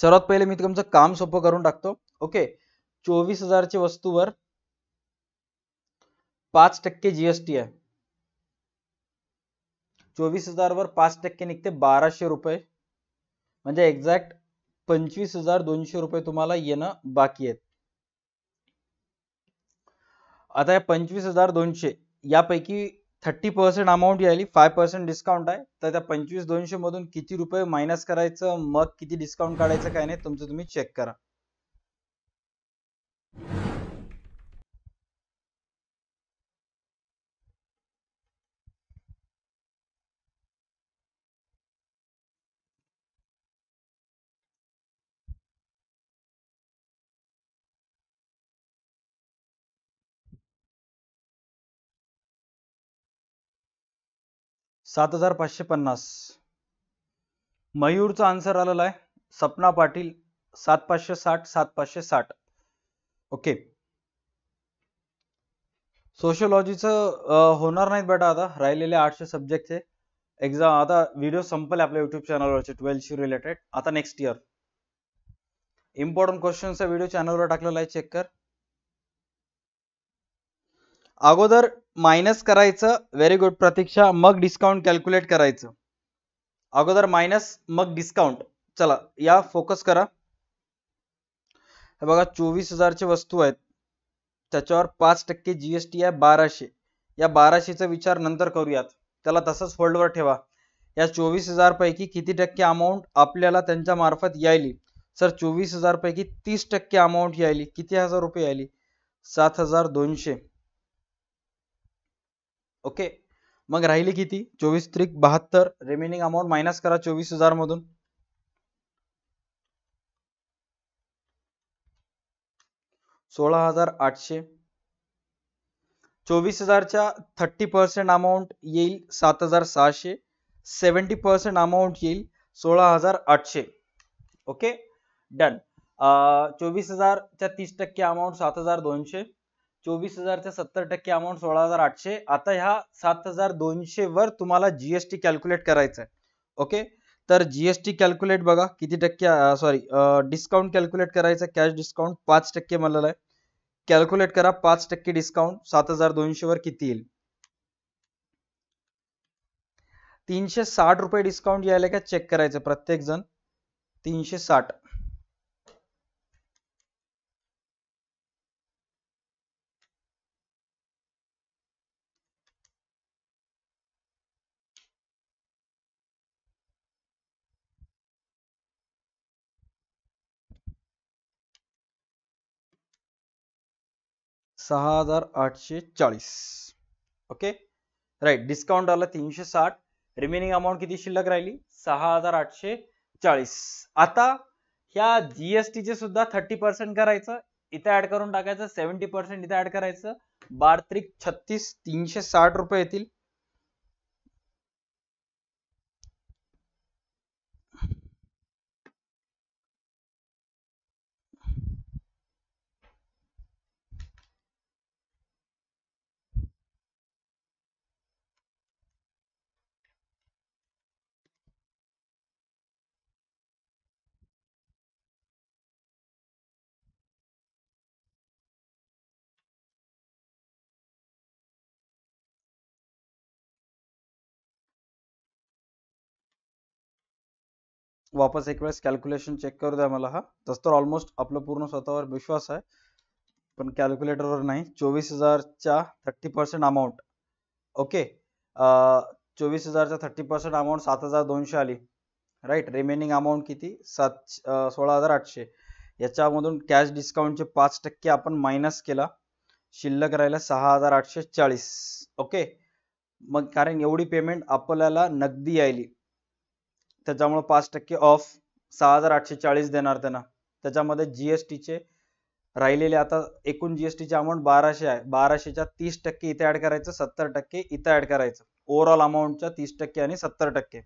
सर्वात पहिले मी तुमचं काम सोपं करून टाकतो ओके चोवीस हजारच्या वस्तूवर पाच टक्के जीएसटी आहे चोवीस वर पाच टक्के निघते बाराशे रुपये म्हणजे एक्झॅक्ट पंचवीस हजार दोनशे रुपये तुम्हाला येणं बाकी आहेत आता या पंचवीस हजार दोनशे यापैकी थर्टी पर्सेंट अमाऊंट यायली फाय पर्सेंट डिस्काउंट आहे तर त्या पंचवीस दोनशे मधून किती रुपये मायनस करायचं मग किती डिस्काउंट काढायचं काय नाही तुमचं तुम्ही चेक करा सात हजार पाचशे पन्नास मयूरचा आन्सर आलेला आहे सपना पाटील सात पाचशे साठ सात पाचशे साठ ओके सोशलॉजीच होणार नाहीत बेटा आता राहिलेले आठशे सब्जेक्टचे एक्झाम आता व्हिडिओ संपले आपल्या युट्यूब चॅनलवरचे ट्वेल्थशी रिलेटेड आता next year important question video चॅनलवर टाकलेला आहे चेक कर अगोदर मायनस करायचं व्हेरी गुड प्रतीक्षा मग डिस्काउंट कॅल्क्युलेट करायचं अगोदर मायनस मग डिस्काउंट चला या फोकस करा हे बघा चोवीस हजारचे वस्तू आहेत त्याच्यावर पाच टक्के जीएसटी आहे बाराशे या बाराशेचा विचार नंतर करूयात त्याला तसंच होल्डवर ठेवा या चोवीस हजार पैकी किती टक्के अमाऊंट आपल्याला त्यांच्या मार्फत यायली सर चोवीस हजार पैकी तीस टक्के अमाऊंट यायली किती हजार रुपये यायली सात हजार दोनशे ओके मग राहिली किती चोवीस त्रिक बहात्तर रिमेनिंग अमाऊंट मायनस करा चोवीस हजार मधून सोळा हजार आठशे चोवीस हजारच्या थर्टी पर्सेंट अमाऊंट येईल सात हजार सहाशे सेवन्टी पर्सेंट अमाऊंट येईल सोळा हजार आठशे ओके डन चोवीस हजारच्या तीस टक्के अमाऊंट सात हजार दोनशे चोवीस हजार हजारच्या सत्तर टक्के अमाऊंट सोळा हजार आठशे आता ह्या सात हजार दोनशे वर तुम्हाला जीएसटी कॅल्क्युलेट करायचं आहे ओके तर जीएसटी कॅल्क्युलेट बघा किती टक्के सॉरी डिस्काउंट कॅल्क्युलेट करायचं कॅश डिस्काउंट पाच टक्के मला आहे कॅल्क्युलेट करा पाच टक्के डिस्काउंट सात हजार दोनशे वर किती येईल तीनशे साठ रुपये डिस्काउंट यायला का चेक करायचं प्रत्येक जण तीनशे साठ सहा हजार आठशे चाळीस ओके राईट डिस्काउंट आला तीनशे साठ रिमेनिंग अमाऊंट किती शिल्लक राहिली सहा हजार आठशे चाळीस आता ह्या चे सुद्धा थर्टी पर्सेंट करायचं इथे ऍड करून टाकायचं सेव्हन्टी पर्सेंट इथे ऍड करायचं बार त्रिक छत्तीस तीनशे साठ रुपये येतील वापस एक वेळेस कॅल्क्युलेशन चेक करू द्या मला हा तसं तर ऑलमोस्ट आपलं पूर्ण स्वतःवर विश्वास आहे पण कॅल्क्युलेटरवर नाही चोवीस हजारच्या थर्टी पर्सेंट अमाऊंट ओके चोवीस हजारचा थर्टी पर्सेंट अमाऊंट सात हजार दोनशे आली राईट रिमेनिंग अमाऊंट किती सात सोळा हजार आठशे याच्यामधून कॅश डिस्काउंटचे पाच टक्के आपण मायनस केला शिल्लक राहिला सहा हजार आठशे चाळीस ओके मग कारण एवढी पेमेंट आपल्याला नगदी यायली त्याच्यामुळं पाच टक्के ऑफ सहा हजार आठशे चाळीस देणार त्यांना त्याच्यामध्ये जी एस राहिलेले आता एकूण जी एस टीचे अमाऊंट बाराशे आहे बाराशेच्या तीस टक्के इथे ॲड करायचं सत्तर टक्के इथं ॲड करायचं ओव्हरऑल अमाऊंटच्या तीस टक्के आणि सत्तर टक्के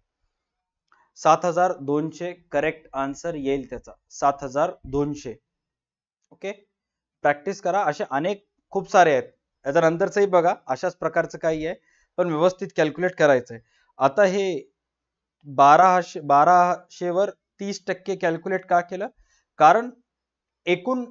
सात हजार दोनशे करेक्ट आन्सर येईल त्याचा सात हजार दोनशे ओके प्रॅक्टिस करा असे अनेक खूप सारे आहेत नंतरचंही बघा अशाच प्रकारचं काही आहे पण व्यवस्थित कॅल्क्युलेट करायचं आहे आता हे बाराशे बाराशेवर तीस टक्के कॅल्क्युलेट का केलं कारण एकूण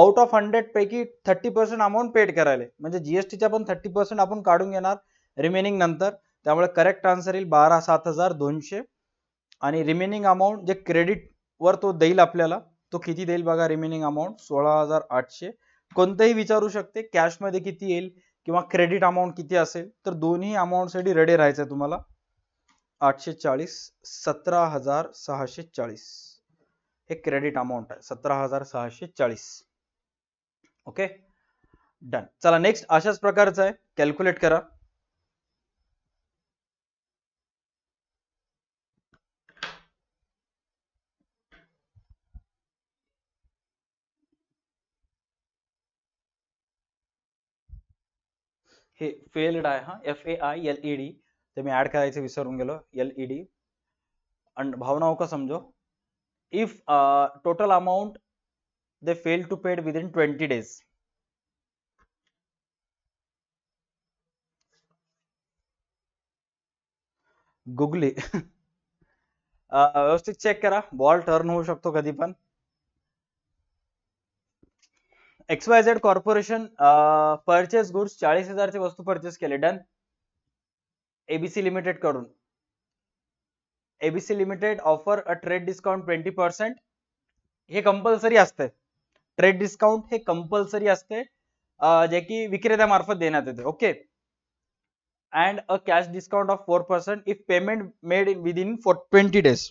आउट ऑफ हंड्रेड पैकी थर्टी पर्सेंट अमाऊंट पेड करायला म्हणजे जीएसटीच्या पण थर्टी पर्सेंट आपण काढून घेणार रिमेनिंग नंतर त्यामुळे करेक्ट आन्सर येईल बारा सात हजार दोनशे आणि रिमेनिंग अमाऊंट जे क्रेडिट वर तो देईल आपल्याला तो किती देईल बघा रिमेनिंग अमाऊंट सोळा हजार आठशे कोणतंही विचारू शकते कॅशमध्ये किती येईल किंवा क्रेडिट अमाऊंट किती असेल तर दोन्ही अमाऊंटसाठी रेडी राहायचं आहे तुम्हाला आठशे चाळीस सतरा हजार सहाशे चाळीस हे क्रेडिट अमाऊंट आहे सतरा हजार सहाशे चाळीस ओके डन चला नेक्स्ट अशाच प्रकारचं आहे कॅल्क्युलेट करा हे फेल्ड आहे हा F A I L E D ते मी ऍड करायचं विसरून गेलो L E e D and भावनाओं का समजो if total amount they fail to paid within twenty days googly व्यवस्थित चेक करा बॉल टर्न होऊ शकतो कधी पण X Y Z corporation purchase goods चाळीस चे वस्तू परचेस केले डन एबीसी लिमिटेड करून ABC limited offer a trade discount twenty percent हे कंपल्सरी असते ट्रेड डिस्काउंट हे कंपल्सरी असते जे की विक्रेत्यामार्फत देण्यात येते okay and a cash discount of four percent if payment made in within for twenty days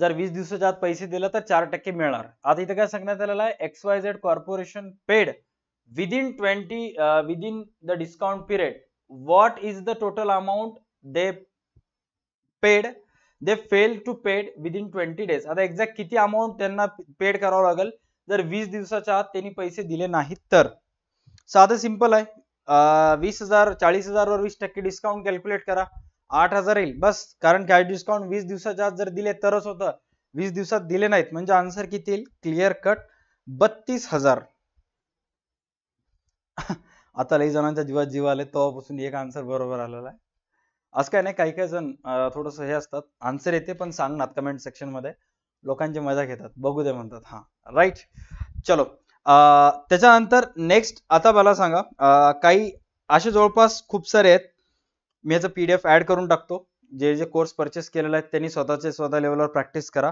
जर वीस दिवसाच्या आत पैसे दिले तर चार टक्के मिळणार आता इथे काय सांगण्यात आलेलं आहे X Y Z corporation paid within twenty within the discount period what is the total amount they paid they fail to paid within twenty days आता एक्झॅक्ट किती अमाऊंट त्यांना पेड करावं लागेल जर वीस दिवसाच्या आत त्यांनी पैसे दिले नाहीत तर साधं सिंपल आहे uh, वीस हजार चाळीस हजारवर वीस टक्के डिस्काउंट कॅल्क्युलेट करा आठ हजार येईल बस कारण कॅश डिस्काउंट वीस दिवसाच्या आज जर दिले तरच होतं वीस दिवसात दिले नाहीत म्हणजे आन्सर किती येईल क्लिअर कट बत्तीस हजार आता लई जणांच्या जीवात जीव आले तोपासून एक आन्सर बरोबर आलेला आहे असं काय नाही काही काही जण थोडस हे असतात आन्सर येते पण ना कमेंट सेक्शन मध्ये लोकांची मजा घेतात बघू दे म्हणतात हा राईट चलो त्याच्यानंतर नेक्स्ट आता मला सांगा काही असे जवळपास खूप सारे आहेत मी याचं पी डी एफ ॲड करून टाकतो जे जे कोर्स परचेस केलेला आहेत त्यांनी स्वतःचे स्वतः लेवलवर प्रॅक्टिस करा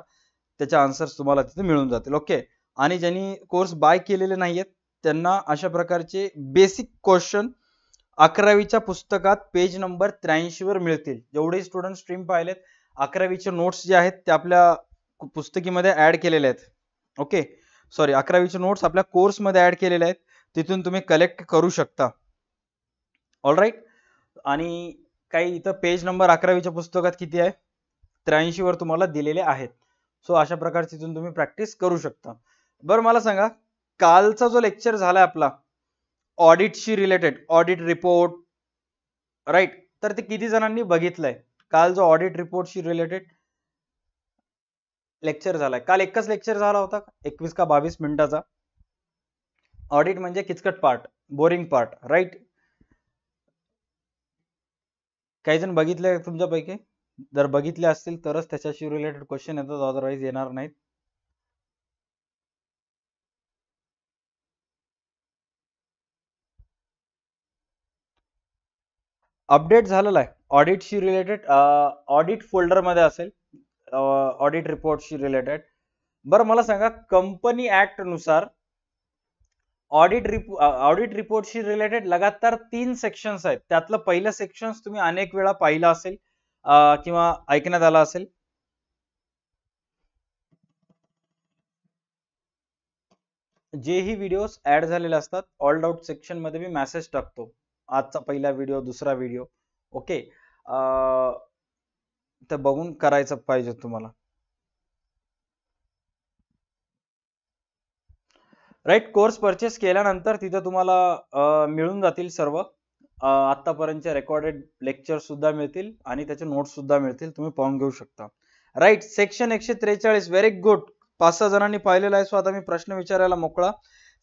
त्याचे आन्सर्स तुम्हाला तिथे मिळून जातील ओके आणि ज्यांनी कोर्स बाय केलेले नाही आहेत त्यांना अशा प्रकारचे बेसिक क्वेश्चन अकरावीच्या पुस्तकात पेज नंबर त्र्याऐंशीवर मिळतील जेवढे स्टुडंट स्ट्रीम पाहिलेत अकरावीचे नोट्स जे आहेत ते आपल्या पुस्तकीमध्ये ॲड केलेले आहेत ओके सॉरी अकरावीचे नोट्स आपल्या कोर्समध्ये ऍड केलेले आहेत तिथून तुम्ही कलेक्ट करू शकता ऑल राईट आणि काही इथं पेज नंबर अकरावीच्या पुस्तकात किती आहे त्र्याऐंशी वर तुम्हाला दिलेले आहेत सो अशा प्रकारचे तिथून तुम्ही प्रॅक्टिस करू शकता बरं मला सांगा कालचा जो लेक्चर झाला आपला ऑडिटशी रिलेटेड ऑडिट रिपोर्ट राईट तर ते किती जणांनी बघितलंय काल जो ऑडिट रिपोर्टशी रिलेटेड लेक्चर झालाय काल एकच लेक्चर झाला होता एकवीस का बावीस मिनिटाचा ऑडिट म्हणजे किचकट पार्ट बोरिंग पार्ट राईट काही जण बघितले तुमच्यापैकी जर बघितले असतील तरच त्याच्याशी रिलेटेड क्वेश्चन येतात अदरवाईज येणार नाहीत अपडेट झालेला आहे ऑडिटशी रिलेटेड ऑडिट फोल्डरमध्ये असेल ऑडिट रिपोर्टशी रिलेटेड बरं मला सांगा कंपनी ऍक्ट नुसार ऑडिट रिपो ऑडिट रिपोर्टशी रिलेटेड लगातार तीन सेक्शन्स आहेत त्यातलं पहिलं सेक्शन तुम्ही अनेक वेळा पाहिलं असेल किंवा ऐकण्यात आलं असेल जेही व्हिडिओज ऍड झालेले असतात ऑल डाऊट सेक्शन मध्ये मी मेसेज टाकतो आजचा पहिला व्हिडिओ दुसरा व्हिडिओ ओके ते बघून करायचं पाहिजे तुम्हाला राईट कोर्स परचेस केल्यानंतर तिथं तुम्हाला मिळून जातील सर्व आत्तापर्यंतचे रेकॉर्डेड लेक्चर सुद्धा मिळतील आणि त्याचे नोट्स सुद्धा मिळतील तुम्ही पाहून घेऊ शकता राईट सेक्शन एकशे त्रेचाळीस व्हेरी गुड पाच सहा जणांनी पाहिलेलं आहे सो आता मी प्रश्न विचारायला मोकळा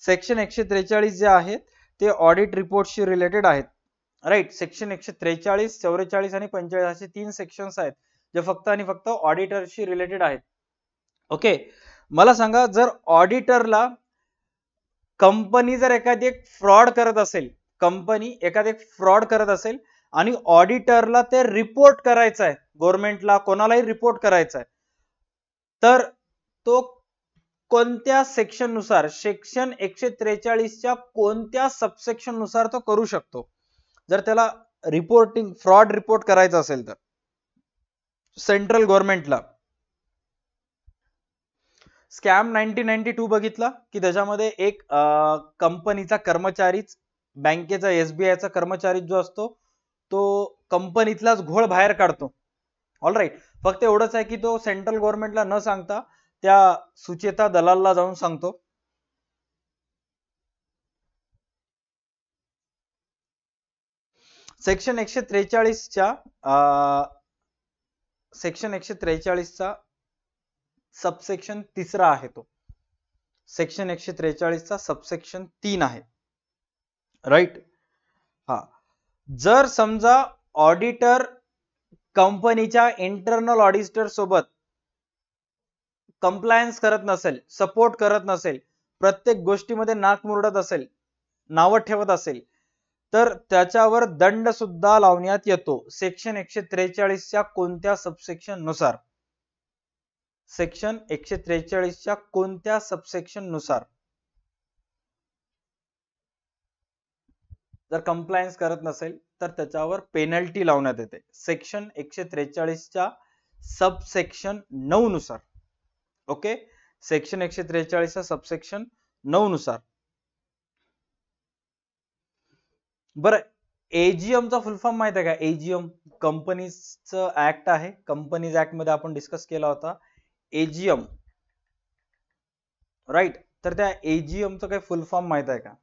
सेक्शन एकशे त्रेचाळीस जे आहेत ते ऑडिट रिपोर्टशी रिलेटेड आहेत राईट सेक्शन एकशे त्रेचाळीस चौवेचाळीस आणि पंचेचाळीस असे तीन सेक्शन्स आहेत जे फक्त आणि फक्त ऑडिटरशी रिलेटेड आहेत ओके मला सांगा जर ऑडिटरला कंपनी जर एखादी एक फ्रॉड करत असेल कंपनी एखादी एक फ्रॉड करत असेल आणि ऑडिटरला ते रिपोर्ट करायचं आहे गव्हर्नमेंटला कोणालाही रिपोर्ट करायचा आहे तर तो कोणत्या सेक्शन नुसार सेक्शन एकशे त्रेचाळीसच्या कोणत्या सबसेक्शन नुसार तो करू शकतो जर त्याला रिपोर्टिंग फ्रॉड रिपोर्ट करायचा असेल तर सेंट्रल गव्हर्नमेंटला स्कॅम नाईन्टीन नाईन्टी टू बघितलं की त्याच्यामध्ये एक कंपनीचा कर्मचारीच बँकेचा एसबीआयचा कर्मचारी जो असतो तो कंपनीतलाच घोळ बाहेर काढतो ऑल राईट फक्त एवढंच आहे की तो सेंट्रल गव्हर्नमेंटला न सांगता त्या सुचेता दलालला जाऊन सांगतो सेक्शन एकशे त्रेचाळीसच्या सेक्शन एकशे त्रेचाळीसचा सबसेक्शन तिसरा आहे तो सेक्शन एकशे त्रेचाळीसचा सबसेक्शन तीन आहे राईट हा जर समजा ऑडिटर कंपनीच्या इंटरनल ऑडिटर सोबत कंप्लायन्स करत नसेल सपोर्ट करत नसेल प्रत्येक गोष्टीमध्ये नाक मुरडत असेल नावं ठेवत असेल तर त्याच्यावर दंड सुद्धा लावण्यात येतो सेक्शन एकशे त्रेचाळीसच्या कोणत्या सबसेक्शन नुसार सेक्शन एकशे त्रेचाळीसच्या कोणत्या सबसेक्शन नुसार जर कंप्लायन्स करत नसेल तर त्याच्यावर पेनल्टी लावण्यात येते सेक्शन एकशे त्रेचाळीसच्या सबसेक्शन नऊ नुसार ओके सेक्शन एकशे त्रेचाळीसच्या सबसेक्शन नऊ नुसार एजीएम एजीएमचा फुल फॉर्म माहित आहे का एजीएम कंपनीज ऍक्ट आहे कंपनीज ऍक्ट मध्ये आपण डिस्कस केला होता एजीएम राईट तर त्या एजीएमचं काही फुल फॉर्म माहित आहे का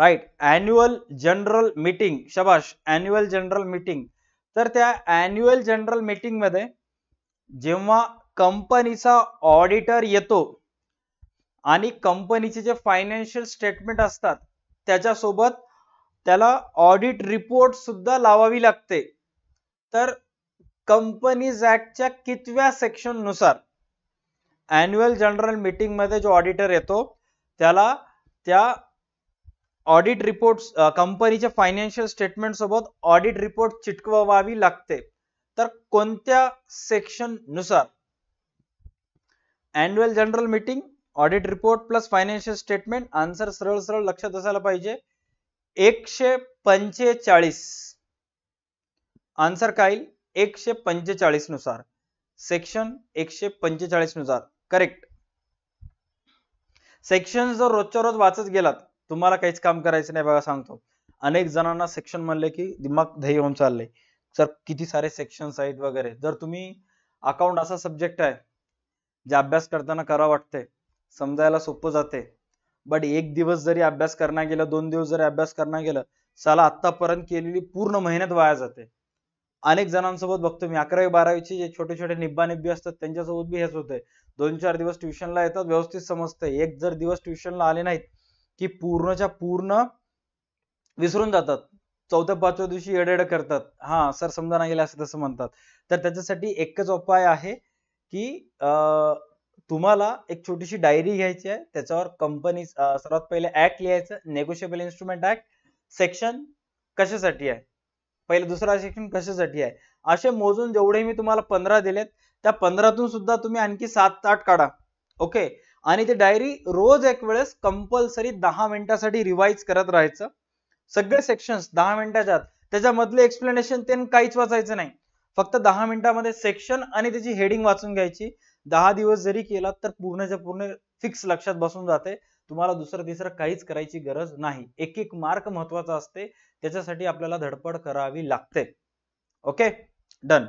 राईट अॅन्युअल जनरल मीटिंग शबाश अॅन्युअल जनरल मीटिंग तर त्या अॅन्युअल जनरल मीटिंगमध्ये जेव्हा कंपनीचा ऑडिटर येतो आणि कंपनीचे जे फायनान्शियल स्टेटमेंट असतात त्याच्यासोबत त्याला ऑडिट रिपोर्ट सुद्धा लावावी लागते तर कंपनीज ऍक्टच्या कितव्या सेक्शन नुसार अॅन्युअल जनरल मीटिंगमध्ये जो ऑडिटर येतो त्याला त्या ऑडिट रिपोर्ट्स कंपनीच्या फायनान्शियल स्टेटमेंट सोबत ऑडिट रिपोर्ट चिटकवावी लागते तर कोणत्या सेक्शन नुसार annual general meeting audit report plus financial statement answer सरळ सरळ लक्षात असायला पाहिजे एकशे पंचेचाळीस आन्सर काय येईल एकशे पंचेचाळीस नुसार सेक्शन एकशे पंचेचाळीस नुसार करेक्ट सेक्शन जर रोजच्या रोज वाचत गेलात तुम्हाला काहीच काम करायचं नाही बघा सांगतो अनेक जणांना सेक्शन म्हणले की दिमाग धैर्य होऊन चालले सर किती सारे सेक्शन्स आहेत वगैरे जर तुम्ही अकाउंट असा सब्जेक्ट आहे जे अभ्यास करताना करा वाटते समजायला सोपं जाते बट एक दिवस जरी अभ्यास करणार गेला दोन दिवस जरी अभ्यास करणार गेला साला आतापर्यंत केलेली पूर्ण मेहनत वाया जाते अनेक जणांसोबत बघतो मी अकरावी बारावीचे जे छोटे छोटे निब्बा निब्बी असतात त्यांच्यासोबत बी हेच होतंय दोन चार दिवस ट्युशनला येतात व्यवस्थित समजतंय एक जर दिवस ट्युशनला आले नाहीत की पूर्णच्या पूर्ण विसरून जातात चौथ्या पाचव्या दिवशी एडेड करतात हा सर समजा नाही गेले असं तसं म्हणतात तर त्याच्यासाठी एकच उपाय आहे की तुम्हाला एक छोटीशी डायरी घ्यायची आहे त्याच्यावर कंपनी सर्वात पहिले ऍक्ट लिहायचं नेगोशिएबल इन्स्ट्रुमेंट ऍक्ट सेक्शन कशासाठी आहे पहिले दुसरा सेक्शन कशासाठी आहे असे मोजून जेवढे मी तुम्हाला पंधरा दिलेत त्या पंधरातून सुद्धा तुम्ही आणखी सात आठ काढा ओके आणि ती डायरी रोज एक वेळेस कंपल्सरी दहा मिनिटासाठी रिवाइज करत राहायचं सगळे सेक्शन्स दहा मिनिटाच्या त्याच्यामधले एक्सप्लेनेशन ते काहीच वाचायचं नाही फक्त दहा मिनिटामध्ये सेक्शन आणि त्याची हेडिंग वाचून घ्यायची दहा दिवस जरी केलात तर पूर्णच्या पूर्ण फिक्स लक्षात बसून जाते तुम्हाला दुसरं तिसरं काहीच करायची गरज नाही एक एक मार्क महत्वाचा असते त्याच्यासाठी आपल्याला धडपड करावी लागते okay done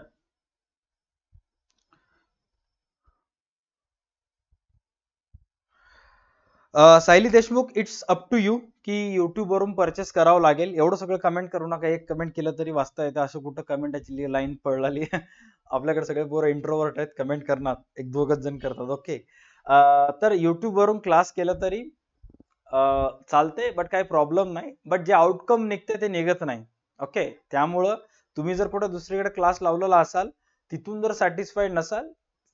Sayali Deshmukh it's up to you की युट्यूबवरून परचेस करावं लागेल एवढं सगळं कमेंट करू नका एक कमेंट केलं तरी वाचता येतं असं कुठं कमेंटाची लाईन पळलाली आपल्याकडे सगळे बोर इंट्रोवर्ट आहेत कमेंट करणार एक दोघच जण करतात ओके तर युट्यूबवरून क्लास केला तरी चालते बट काही प्रॉब्लेम नाही बट जे आउटकम निघते ते निघत नाही ओके त्यामुळं तुम्ही जर कुठं दुसरीकडे क्लास लावलेला असाल तिथून जर सॅटिस्फाईड नसाल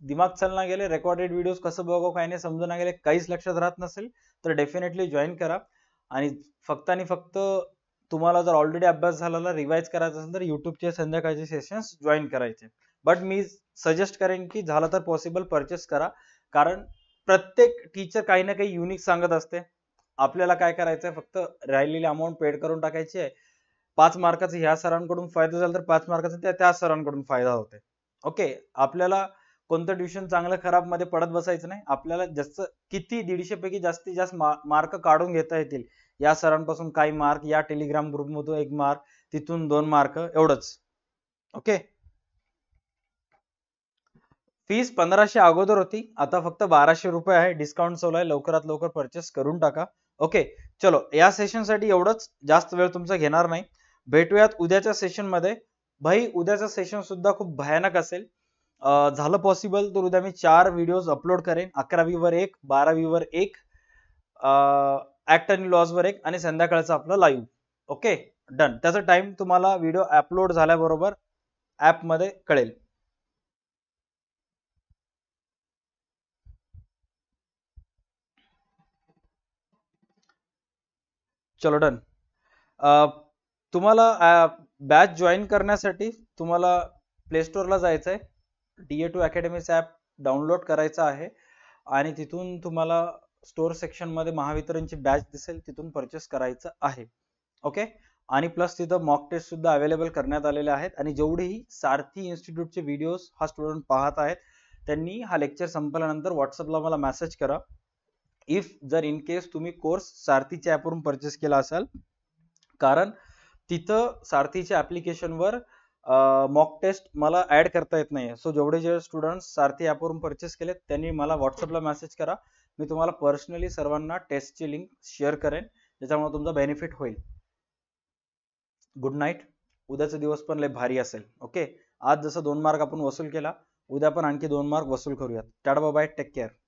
दिमाग चालना गेले रेकॉर्डेड व्हिडिओ कसं बघू काय नाही समजून गेले काहीच लक्षात राहत नसेल तर डेफिनेटली जॉईन करा आणि फक्त आणि फक्त तुम्हाला जर ऑलरेडी अभ्यास झालेला रिवाईज करायचा असेल तर युट्यूबचे संध्याकाळचे सेशन्स जॉईन करायचे बट मी सजेस्ट करेन की झालं तर पॉसिबल परचेस करा कारण प्रत्येक टीचर काही ना काही युनिक सांगत असते आपल्याला काय करायचं फक्त राहिलेली अमाऊंट पेड करून टाकायची आहे पाच मार्काचा ह्या सरांकडून फायदा झाला तर पाच मार्काचा त्या त्या सरांकडून फायदा होते ओके आपल्याला कोणतं ट्युशन चांगलं खराब मध्ये पडत बसायचं नाही आपल्याला जास्त किती दीडशे पैकी जास्तीत जास्त मार्क काढून घेता येतील या सरांपासून काही मार्क या टेलिग्राम मधून एक मार्क तिथून दोन मार्क एवढच ओके फीस पंधराशे अगोदर होती आता फक्त बाराशे रुपये आहे डिस्काउंट चालू आहे लवकरात लवकर परचेस करून टाका ओके चलो या सेशन साठी एवढंच जास्त वेळ तुमचा घेणार नाही भेटूयात उद्याच्या सेशन मध्ये भाई उद्याचा सेशन सुद्धा खूप भयानक असेल झालं पॉसिबल तर उद्या मी चार व्हिडिओज अपलोड करेन अकरावीवर एक बारावीवर एक ऍक्ट आणि लॉजवर एक आणि संध्याकाळचं आपलं लाईव्ह ओके डन त्याचा टाइम तुम्हाला व्हिडिओ अपलोड झाल्याबरोबर मध्ये कळेल चलो डन तुम्हाला बॅच जॉईन करण्यासाठी तुम्हाला प्ले स्टोअरला जायचं आहे D A two app download करायचं आहे आणि तिथून तुम्हाला स्टोअर सेक्शनमध्ये महावितरणची बॅच दिसेल तिथून परचेस करायचं आहे ओके आणि प्लस तिथं मॉक टेस्ट सुद्धा अवेलेबल करण्यात आलेले आहेत आणि जेवढेही सारथी इन्स्टिट्यूटचे व्हिडिओज हा स्टुडंट पाहत आहेत त्यांनी हा लेक्चर संपल्यानंतर व्हॉट्सअपला मला मेसेज करा इफ जर इन केस तुम्ही कोर्स सारथीच्या ॲपवरून परचेस केला असाल कारण तिथं सारथीच्या ॲप्लिकेशनवर मॉक टेस्ट मला ॲड करता येत नाही सो जेवढे जे स्टुडंट सारथी ॲपवरून परचेस केले त्यांनी मला व्हॉट्सअपला मेसेज करा मी तुम्हाला पर्सनली सर्वांना टेस्टची लिंक शेअर करेन ज्याच्यामुळे तुमचा बेनिफिट होईल गुड नाईट उद्याचा दिवस पण लय भारी असेल ओके आज जसं दोन मार्क आपण वसूल केला उद्या पण आणखी दोन मार्क वसूल करूयात टाटा बाय टेक केअर